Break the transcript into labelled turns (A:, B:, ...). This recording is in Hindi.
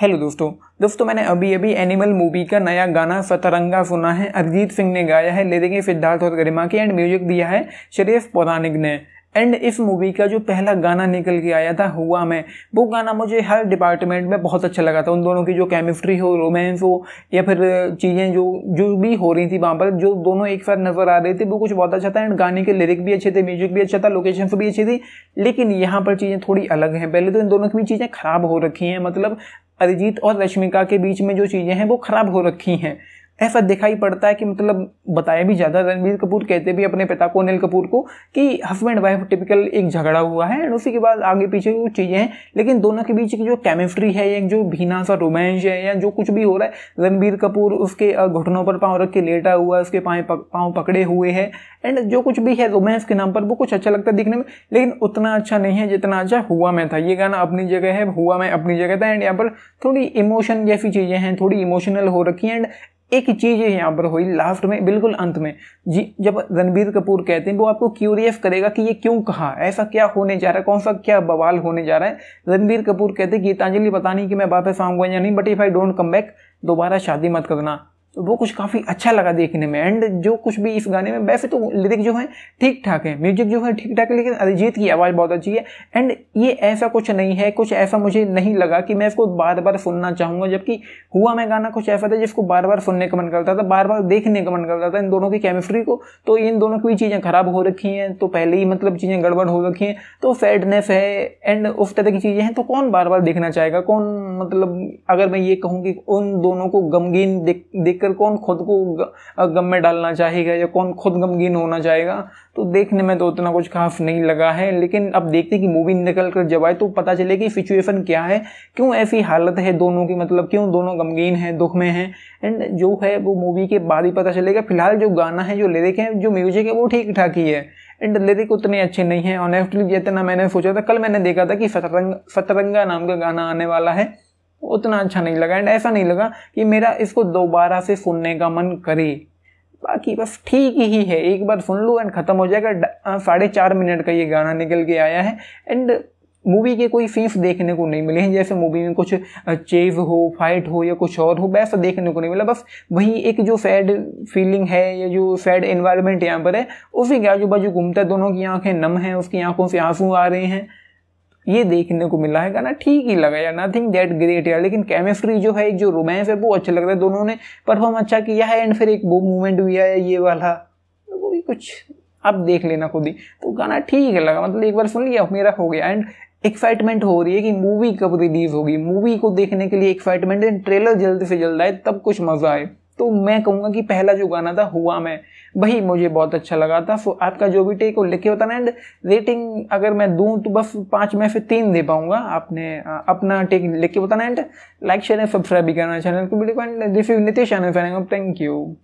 A: हेलो दोस्तों दोस्तों मैंने अभी अभी एनिमल मूवी का नया गाना फतरंगा सुना है अरिजीत सिंह ने गाया है देंगे सिद्धार्थ और गरिमा की एंड म्यूजिक दिया है शरीफ पौराणिक ने एंड इस मूवी का जो पहला गाना निकल के आया था हुआ मैं वो गाना मुझे हर डिपार्टमेंट में बहुत अच्छा लगा था उन दोनों की जो केमिस्ट्री हो रोमांस हो या फिर चीज़ें जो जो भी हो रही थी वहाँ पर जो दोनों एक साथ नज़र आ रहे थे वो कुछ बहुत अच्छा था एंड गाने के लिरिक भी अच्छे थे म्यूजिक भी अच्छा था लोकेशन भी अच्छी थी लेकिन यहाँ पर चीज़ें थोड़ी अलग हैं पहले तो इन दोनों की भी चीज़ें ख़राब हो रखी हैं मतलब अरिजीत और रश्मिका के बीच में जो चीज़ें हैं वो ख़राब हो रखी हैं ऐसा दिखाई पड़ता है कि मतलब बताया भी जाता है रणबीर कपूर कहते भी अपने पिता को अनिल कपूर को कि हस्बैंड वाइफ टिपिकल एक झगड़ा हुआ है एंड उसी के बाद आगे पीछे वो चीज़ें हैं लेकिन दोनों के बीच की जो केमिस्ट्री है या जो भीना सा रोमांस है या जो कुछ भी हो रहा है रणबीर कपूर उसके घुटनों पर पाँव रख के लेटा हुआ है उसके पाए पाँव पकड़े हुए है एंड जो कुछ भी है रोमांस के नाम पर वो कुछ अच्छा लगता है दिखने में लेकिन उतना अच्छा नहीं है जितना अच्छा हुआ मैं था ये गाना अपनी जगह है हुआ मैं अपनी जगह था एंड यहाँ पर थोड़ी इमोशन जैसी चीज़ें हैं थोड़ी इमोशनल हो रखी है एंड एक चीज़ यहाँ पर हुई लास्ट में बिल्कुल अंत में जी जब रणबीर कपूर कहते हैं वो आपको क्यूरियस करेगा कि ये क्यों कहा ऐसा क्या होने जा रहा है कौन सा क्या बवाल होने जा रहा है रणबीर कपूर कहते हैं गीतांजलि बतानी नहीं कि मैं वापस आऊंगा या नहीं but if I don't come back दोबारा शादी मत करना तो वो कुछ काफ़ी अच्छा लगा देखने में एंड जो कुछ भी इस गाने में वैसे तो लिरिक जो है ठीक ठाक है म्यूजिक जो है ठीक ठाक है लेकिन अरिजीत की आवाज़ बहुत अच्छी है एंड ये ऐसा कुछ नहीं है कुछ ऐसा मुझे नहीं लगा कि मैं इसको बार बार सुनना चाहूँगा जबकि हुआ मैं गाना कुछ ऐसा था जिसको बार बार सुनने का मन करता था बार बार देखने का मन करता था इन दोनों की केमिस्ट्री को तो इन दोनों की चीज़ें खराब हो रखी हैं तो पहले ही मतलब चीज़ें गड़बड़ हो रखी हैं तो सैडनेस है एंड उस तरह की चीज़ें हैं तो कौन बार बार देखना चाहेगा कौन मतलब अगर मैं ये कहूँ कि उन दोनों को गमगीन देख देख देखकर कौन खुद को गम में डालना चाहेगा या कौन खुद गमगीन होना चाहेगा तो देखने में तो उतना कुछ खास नहीं लगा है लेकिन अब देखते कि मूवी निकल कर जब आए तो पता चले कि सिचुएशन क्या है क्यों ऐसी हालत है दोनों की मतलब क्यों दोनों गमगीन हैं दुख में हैं एंड जो है वो मूवी के बाद ही पता चलेगा फिलहाल जो गाना है जो लिरिक है जो म्यूजिक है वो ठीक ठाक ही है एंड लिरिक उतने अच्छे नहीं है ऑनेस्टली जितना मैंने सोचा था कल मैंने देखा था कि सतरंग सतरंगा नाम का गाना आने वाला है उतना अच्छा नहीं लगा एंड ऐसा नहीं लगा कि मेरा इसको दोबारा से सुनने का मन करे बाकी बस ठीक ही है एक बार सुन लूँ एंड ख़त्म हो जाएगा साढ़े चार मिनट का ये गाना निकल के आया है एंड मूवी के कोई सीन्स देखने को नहीं मिले हैं जैसे मूवी में कुछ चेज हो फाइट हो या कुछ और हो वैसा देखने को नहीं मिला बस वही एक जो सैड फीलिंग है या जो सैड इन्वायरमेंट यहाँ पर है उसी के आजू बाजू घूमता है दोनों की आंखें नम हैं उसकी आंखों से आंसू आ रहे हैं ये देखने को मिला है गाना ठीक ही लगा यार नथिंग दैट ग्रेट यार लेकिन केमिस्ट्री जो है जो रोमांस है वो अच्छा लग रहा है दोनों ने परफॉर्म अच्छा किया है एंड फिर एक वो मूवमेंट भी आया ये वाला तो वो भी कुछ अब देख लेना खुद ही तो गाना ठीक है लगा मतलब एक बार सुन लिया मेरा हो गया एंड एक्साइटमेंट हो रही है कि मूवी कब रिलीज़ होगी मूवी को देखने के लिए एक्साइटमेंट एंड ट्रेलर जल्द से जल्द आए तब कुछ मज़ा आए तो मैं कहूँगा कि पहला जो गाना था हुआ मैं वही मुझे बहुत अच्छा लगा था सो आपका जो भी टेक हो लिखे होता ना एंड रेटिंग अगर मैं दूँ तो बस पाँच में से तीन दे पाऊँगा आपने अपना टेक लिखे होता ना and like share and subscribe भी करना चैनल को video and Nitesh Anand thank you